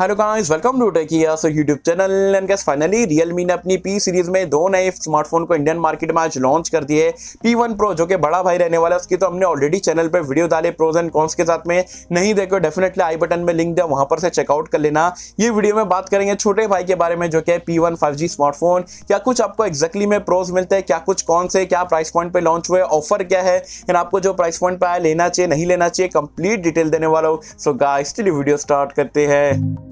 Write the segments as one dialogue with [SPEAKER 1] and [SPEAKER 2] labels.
[SPEAKER 1] hello guys welcome to टेकिया सो YouTube channel and guys finally Realme ने अपनी पी सीरीज में दो नए स्मार्टफोन को इंडियन मार्केट में आज लॉन्च कर दिए पी वन प्रो जो कि बड़ा भाई रहने वाला है उसकी तो हमने ऑलरेडी चैनल पर वीडियो डाले प्रोज एंड कॉन्स के साथ में नहीं देखो डेफिनेटली आई बटन में लिंक दिया वहाँ पर से चेकआउट कर लेना ये वीडियो में बात करेंगे छोटे भाई के बारे में जो कि है पी वन स्मार्टफोन क्या कुछ आपको एक्जैक्टली में प्रोज मिलते हैं क्या कुछ कौन से क्या प्राइस पॉइंट पर लॉन्च हुए ऑफर क्या है एंड आपको जो प्राइस पॉइंट पर आया लेना चाहिए नहीं लेना चाहिए कंप्लीट डिटेल देने वाला हो सो गाइस वीडियो स्टार्ट करते हैं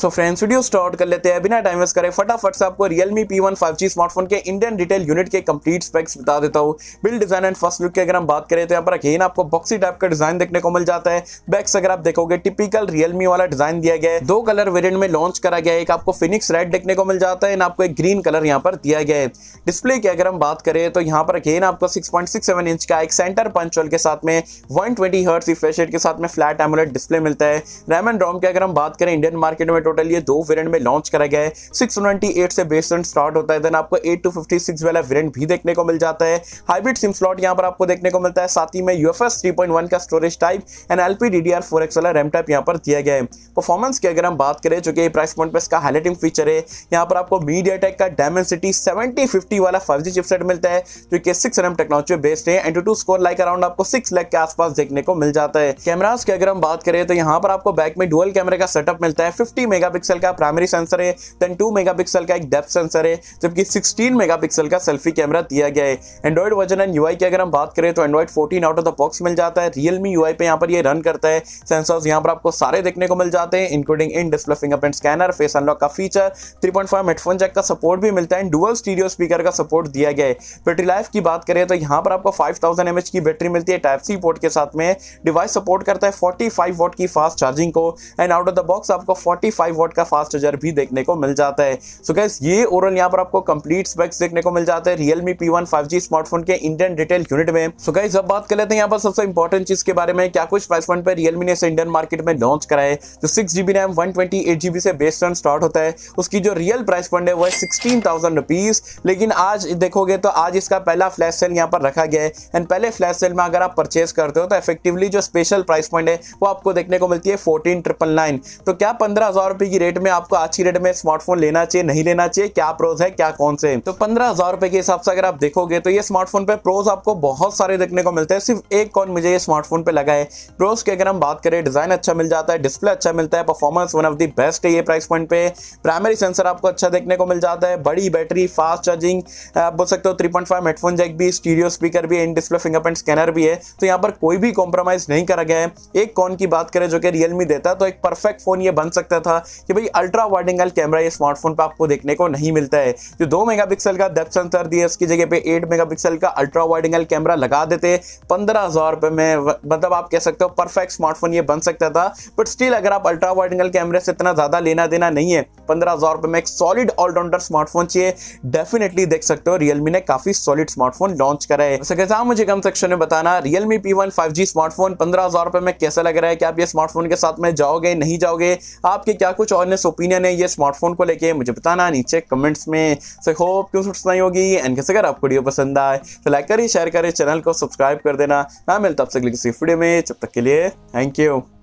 [SPEAKER 1] सो फ्रेंड्स वीडियो स्टार्ट कर लेते हैं बिना टाइम वेस्ट करें फटाफट से आपको Realme P1 5G स्मार्टफोन के इंडियन डिटेल यूनिट के कंप्लीट स्पेक्स बता देता हूँ build design and first look की अगर हम बात करें तो यहाँ पर अगेन आपको बॉक्सी टाइप का डिजाइन देखने को मिल जाता है बैक्स अगर आप देखोगे टिपिकल रियलमी वाला डिजाइन दिया गया है दो कलर वेरियंट में लॉन्च करा गया है एक आपको फिनिक्स रेड देखने को मिल जाता है एंड आपको एक ग्रीन कलर यहाँ पर दिया गया है डिस्प्ले की अगर हम बात करें तो यहाँ पर अगेन आपको सिक्स इंच का एक सेंटर पंचल के साथ में वन ट्वेंटी रिफ्रेश रेट के साथ में फ्लैट एमुलेट डिस्प्ले मिलता है रैम एंड रॉम की अगर हम बात करें इंडियन मार्केट में टोटल ये दो वेरिएंट में लॉन्च करा गया है सिक्स से बेस रेंट स्टार्ट होता है देन आपको एट टू फिफ्टी सिक्स वाला वेरियंट भी देखने को मिल जाता है हाइब्रिड सिम स्लॉट यहाँ पर आपको देखने को मिलता है साथ ही में यूएफएस 3.1 का storage type and L P D D R four X वाला रैम टाइप यहाँ पर दिया गया है परफॉर्मेंस की अगर हम बात करें जो कि प्राइस पॉइंट पर इसका हाईलाइटिंग फीचर है यहाँ पर आपको मीडिया टेक का डायमेंसिटी सेवेंटी फिफ्टी वाला फाइव जी चिपसेट मिलता है जो कि सिक्स रैम टेक्नोलॉजी बेस्ड है and to score like around आपको सिक्स लैक के आसपास देखने को मिल जाता है कैमराज की अगर हम बात करें तो यहाँ पर आपको बैक में डुअल कैमरे का सेटअप मिलता है फिफ्टी मेगा मेगापिक्सल का प्राइमरी सेंसर है देन टू मेगापिक्सल का एक डेप्थ सेंसर है जबकि सिक्सटीन मेगापिक्सल का सेल्फी कैमरा दिया गया है एंड्रॉइड वर्जन एंड यूआई की अगर हम बात करें तो Android fourteen out of the box मिल जाता है रियलमी यूआई पे यहाँ पर ये रन करता है सेंसर्स यहाँ पर आपको सारे देखने को मिल जाते हैं including in display fingerprint scanner face unlock का फीचर 3.5 हेडफोन जैक का सपोर्ट भी मिलता है डुअल स्टीडियो स्पीकर का सपोर्ट दिया गया है बैटरी लाइफ की बात करें तो यहाँ पर आपको फाइव थाउजेंड की बैटरी मिलती है टाइप सी पोर्ट के साथ में डिवाइस सपोर्ट करता है 45 वॉट की फास्ट चार्जिंग को and out of the box आपको फोर्टी फाइव वॉट का फास्ट चार्जर भी देखने को मिल जाता है सो गैस ये ओरल यहाँ पर आपको कंप्लीट स्पेक्स देखने को मिल जाता है रियलमी पी वन स्मार्टफोन के इंडियन डिटेल यूनिट में सो गैस अब बात कर लेते हैं यहाँ पर सबसे इंपॉर्टेंट चीज के बारे में क्या कुछ प्राइस पॉइंट पर रियलमी ने इंडियन मार्केट में लॉन्च कराए है जो six GB RAM one twenty eight GB से बेस्ट रन स्टार्ट होता है उसकी जो रियल प्राइस पॉइंट है वह सिक्सटीन थाउजेंड रुपीज लेकिन आज देखोगे तो आज इसका पहला फ्लैश सेल यहाँ पर रखा गया है एंड पहले फ्लैश सेल में अगर आप परचेज करते हो तो इफेक्टिवली जो स्पेशल प्राइस पॉइंट है वो आपको देखने को मिलती है फोर्टीन ट्रिपल नाइन तो क्या पंद्रह हजार हजार रुपए की रेट में आपको आज की रेट में स्मार्टफोन लेना चाहिए नहीं लेना चाहिए क्या प्रोज है क्या कौन से तो पंद्रह हजार रुपए के हिसाब से अगर आप देखोगे तो ये स्मार्टफोन पे प्रोज आपको बहुत सारे देखने को मिलते हैं सिर्फ एक कौन मुझे ये स्मार्टफोन पे लगा है प्रोज की अगर हम बात करें डिजाइन अच्छा मिल जाता है डिस्प्ले अच्छा मिलता है performance one of the best है ये प्राइस पॉइंट पे प्राइमरी सेंसर आपको अच्छा देखने को मिल जाता है बड़ी बैटरी फास्ट चार्जिंग आप बोल सकते हो three point five headphone jack भी स्टीडियो स्पीकर भी इन डिस्प्ले फिंगरप्रिंट स्कैनर भी है तो यहाँ पर कोई भी कॉम्प्रोमाइज नहीं करा गया है एक कौन की बात करें जो कि रियलमी देता है तो एक परफेक्ट फोन ये बन सकता था था कि भाई अल्ट्रा वाइड एंगल कैमरा ये स्मार्टफोन पर आपको देखने को नहीं मिलता है जो दो मेगा पिक्सल का डेप्थ सेंसर दिए उसकी जगह पे एट मेगा पिक्सल का अल्ट्रा वाइड एंगल कैमरा लगा देते पंद्रह हज़ार रुपए में मतलब आप कह सकते हो परफेक्ट स्मार्टफोन ये बन सकता था बट स्टिल अगर आप अल्ट्रा वाइड एंगल कैमरे से इतना ज़्यादा लेना देना नहीं है पंद्रह हज़ार रुपए में एक सॉलिड ऑलराउंडर स्मार्टफोन चाहिए डेफिनेटली देख सकते हो रियलमी ने काफ़ी सॉलिड स्मार्टफोन लॉन्च करा है सके साहब मुझे कम सेक्शन में बताना Realme P one five G smartphone पंद्रह हज़ार रुपए में कैसा लग रहा है कि आप ये स्मार्टफोन के साथ में जाओगे नहीं जाओगे आपके क्या क्या कुछ ऑनेस्ट ओपिनियन है ये स्मार्टफोन को लेके मुझे बताना नीचे कमेंट्स में सो होप क्यों सुनाई होगी एंड कैसे अगर आपको वीडियो पसंद आए तो लाइक करें शेयर करें चैनल को सब्सक्राइब कर देना ना हाँ, मिलता आपसे अगले किसी वीडियो में जब तक के लिए थैंक यू